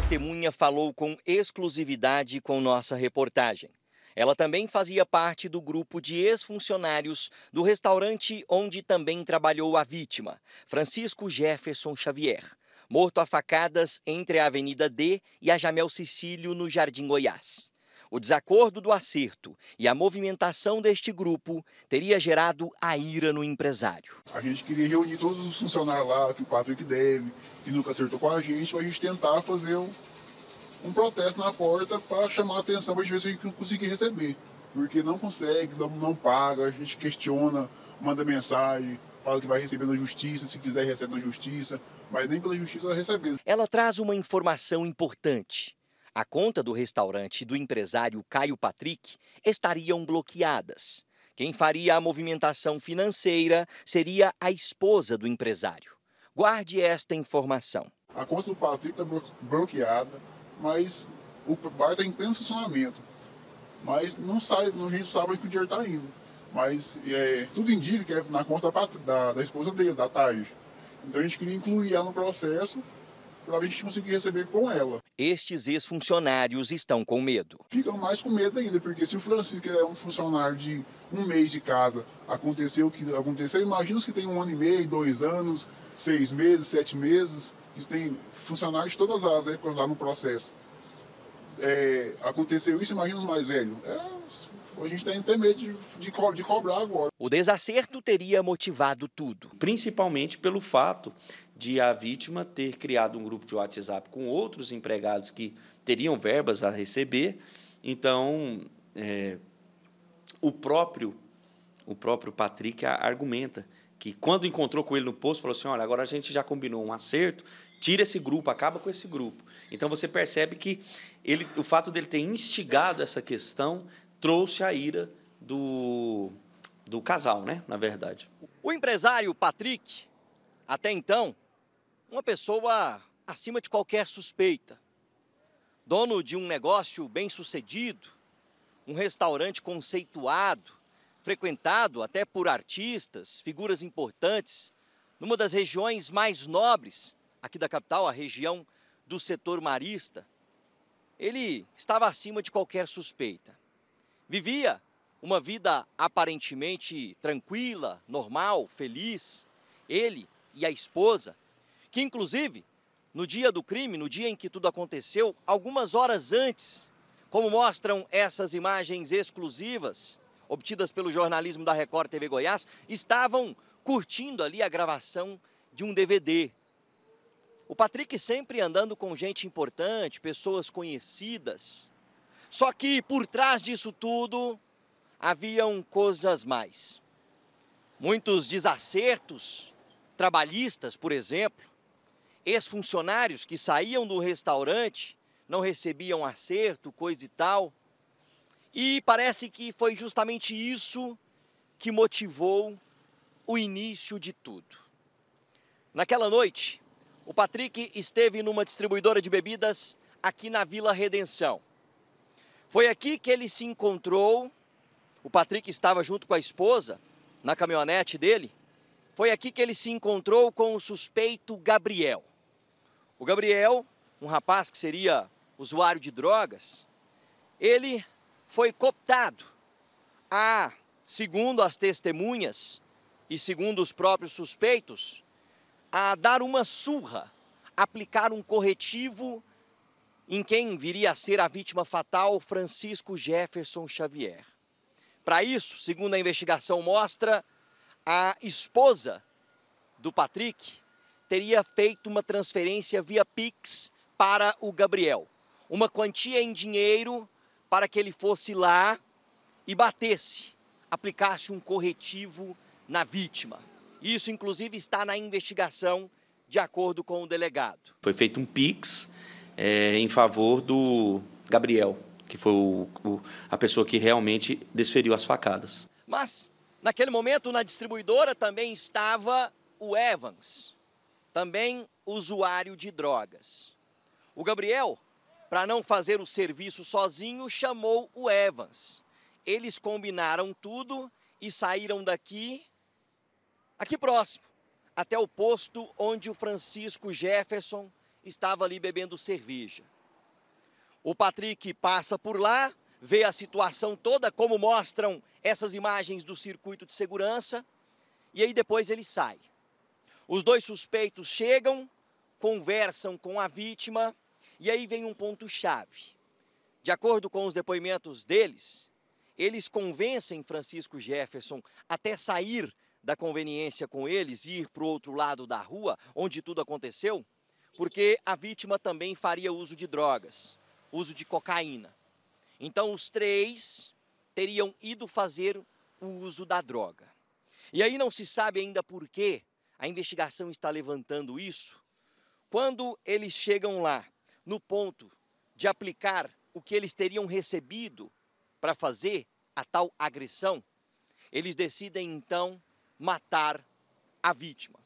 testemunha falou com exclusividade com nossa reportagem. Ela também fazia parte do grupo de ex-funcionários do restaurante onde também trabalhou a vítima, Francisco Jefferson Xavier, morto a facadas entre a Avenida D e a Jamel Sicílio, no Jardim Goiás. O desacordo do acerto e a movimentação deste grupo teria gerado a ira no empresário. A gente queria reunir todos os funcionários lá, que o Patrick deve, e nunca acertou com a gente, para a gente tentar fazer um, um protesto na porta para chamar a atenção, para a gente ver se a gente conseguir receber. Porque não consegue, não, não paga, a gente questiona, manda mensagem, fala que vai receber na justiça, se quiser recebe na justiça, mas nem pela justiça ela recebeu. Ela traz uma informação importante. A conta do restaurante do empresário Caio Patrick estariam bloqueadas. Quem faria a movimentação financeira seria a esposa do empresário. Guarde esta informação. A conta do Patrick está bloqueada, mas o bar está em pleno funcionamento. Mas não sai, não, a gente sabe onde o dinheiro está indo. Mas é, tudo indica que é na conta da, da esposa dele, da Taj. Então a gente queria incluir ela no processo para a gente conseguir receber com ela. Estes ex-funcionários estão com medo. Ficam mais com medo ainda, porque se o Francisco é um funcionário de um mês de casa, aconteceu o que aconteceu, imagina os que tem um ano e meio, dois anos, seis meses, sete meses, que tem funcionários de todas as épocas lá no processo. É, aconteceu isso, imagina os mais velhos. É, a gente tem até medo de, de, co de cobrar agora. O desacerto teria motivado tudo. Principalmente pelo fato de a vítima ter criado um grupo de WhatsApp com outros empregados que teriam verbas a receber. Então, é, o próprio o próprio Patrick argumenta que quando encontrou com ele no posto falou assim: "Olha, agora a gente já combinou um acerto, tira esse grupo, acaba com esse grupo". Então você percebe que ele, o fato dele ter instigado essa questão trouxe a ira do do casal, né, na verdade. O empresário Patrick, até então, uma pessoa acima de qualquer suspeita, dono de um negócio bem sucedido, um restaurante conceituado, frequentado até por artistas, figuras importantes, numa das regiões mais nobres aqui da capital, a região do setor marista. Ele estava acima de qualquer suspeita. Vivia uma vida aparentemente tranquila, normal, feliz. Ele e a esposa que inclusive no dia do crime, no dia em que tudo aconteceu, algumas horas antes, como mostram essas imagens exclusivas obtidas pelo jornalismo da Record TV Goiás, estavam curtindo ali a gravação de um DVD. O Patrick sempre andando com gente importante, pessoas conhecidas. Só que por trás disso tudo haviam coisas mais. Muitos desacertos trabalhistas, por exemplo, ex-funcionários que saíam do restaurante, não recebiam acerto, coisa e tal. E parece que foi justamente isso que motivou o início de tudo. Naquela noite, o Patrick esteve numa distribuidora de bebidas aqui na Vila Redenção. Foi aqui que ele se encontrou. O Patrick estava junto com a esposa na caminhonete dele. Foi aqui que ele se encontrou com o suspeito Gabriel. O Gabriel, um rapaz que seria usuário de drogas, ele foi cooptado a, segundo as testemunhas e segundo os próprios suspeitos, a dar uma surra, aplicar um corretivo em quem viria a ser a vítima fatal, Francisco Jefferson Xavier. Para isso, segundo a investigação mostra, a esposa do Patrick, teria feito uma transferência via Pix para o Gabriel. Uma quantia em dinheiro para que ele fosse lá e batesse, aplicasse um corretivo na vítima. Isso, inclusive, está na investigação, de acordo com o delegado. Foi feito um Pix é, em favor do Gabriel, que foi o, o, a pessoa que realmente desferiu as facadas. Mas, naquele momento, na distribuidora também estava o Evans, também usuário de drogas. O Gabriel, para não fazer o serviço sozinho, chamou o Evans. Eles combinaram tudo e saíram daqui, aqui próximo, até o posto onde o Francisco Jefferson estava ali bebendo cerveja. O Patrick passa por lá, vê a situação toda, como mostram essas imagens do circuito de segurança, e aí depois ele sai. Os dois suspeitos chegam, conversam com a vítima e aí vem um ponto-chave. De acordo com os depoimentos deles, eles convencem Francisco Jefferson até sair da conveniência com eles e ir para o outro lado da rua, onde tudo aconteceu, porque a vítima também faria uso de drogas, uso de cocaína. Então os três teriam ido fazer o uso da droga. E aí não se sabe ainda por quê a investigação está levantando isso. Quando eles chegam lá no ponto de aplicar o que eles teriam recebido para fazer a tal agressão, eles decidem então matar a vítima.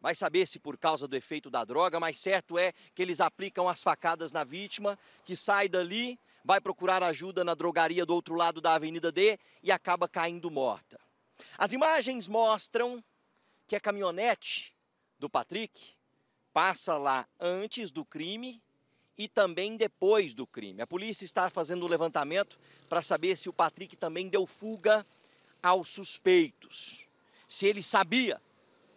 Vai saber se por causa do efeito da droga, mas certo é que eles aplicam as facadas na vítima, que sai dali, vai procurar ajuda na drogaria do outro lado da Avenida D e acaba caindo morta. As imagens mostram que a é caminhonete do Patrick passa lá antes do crime e também depois do crime. A polícia está fazendo o um levantamento para saber se o Patrick também deu fuga aos suspeitos, se ele sabia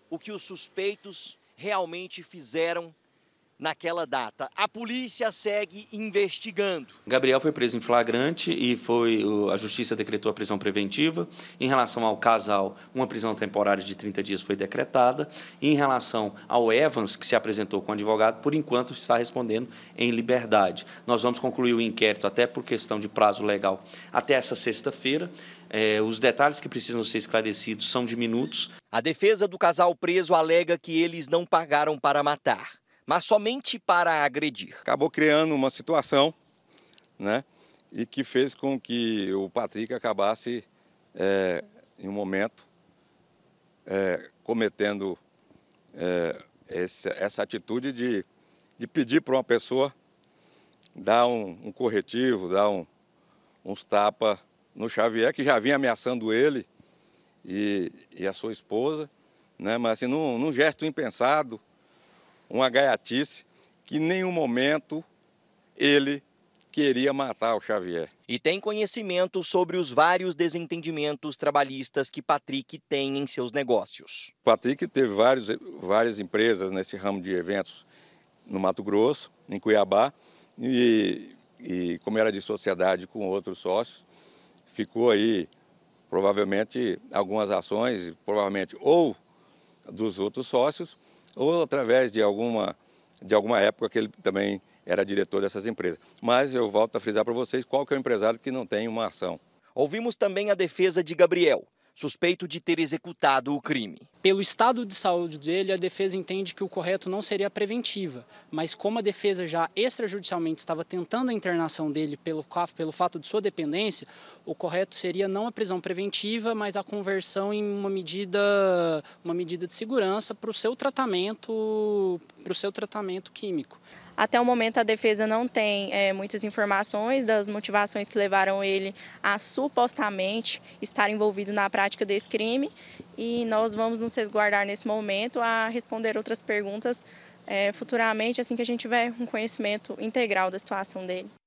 o que os suspeitos realmente fizeram naquela data. A polícia segue investigando. Gabriel foi preso em flagrante e foi a justiça decretou a prisão preventiva. Em relação ao casal, uma prisão temporária de 30 dias foi decretada. E em relação ao Evans, que se apresentou com advogado, por enquanto está respondendo em liberdade. Nós vamos concluir o inquérito até por questão de prazo legal até essa sexta-feira. É, os detalhes que precisam ser esclarecidos são diminutos. A defesa do casal preso alega que eles não pagaram para matar mas somente para agredir. Acabou criando uma situação, né? E que fez com que o Patrick acabasse, é, em um momento, é, cometendo é, essa, essa atitude de, de pedir para uma pessoa dar um, um corretivo, dar um, uns tapas no Xavier, que já vinha ameaçando ele e, e a sua esposa, né? mas assim, num, num gesto impensado, uma gaiatice que em nenhum momento ele queria matar o Xavier. E tem conhecimento sobre os vários desentendimentos trabalhistas que Patrick tem em seus negócios. Patrick teve vários, várias empresas nesse ramo de eventos no Mato Grosso, em Cuiabá, e, e como era de sociedade com outros sócios, ficou aí provavelmente algumas ações, provavelmente ou dos outros sócios, ou através de alguma, de alguma época que ele também era diretor dessas empresas. Mas eu volto a frisar para vocês qual que é o empresário que não tem uma ação. Ouvimos também a defesa de Gabriel suspeito de ter executado o crime. Pelo estado de saúde dele, a defesa entende que o correto não seria a preventiva, mas como a defesa já extrajudicialmente estava tentando a internação dele pelo, pelo fato de sua dependência, o correto seria não a prisão preventiva, mas a conversão em uma medida, uma medida de segurança para o seu tratamento, para o seu tratamento químico. Até o momento, a defesa não tem é, muitas informações das motivações que levaram ele a supostamente estar envolvido na prática desse crime. E nós vamos nos resguardar nesse momento a responder outras perguntas é, futuramente, assim que a gente tiver um conhecimento integral da situação dele.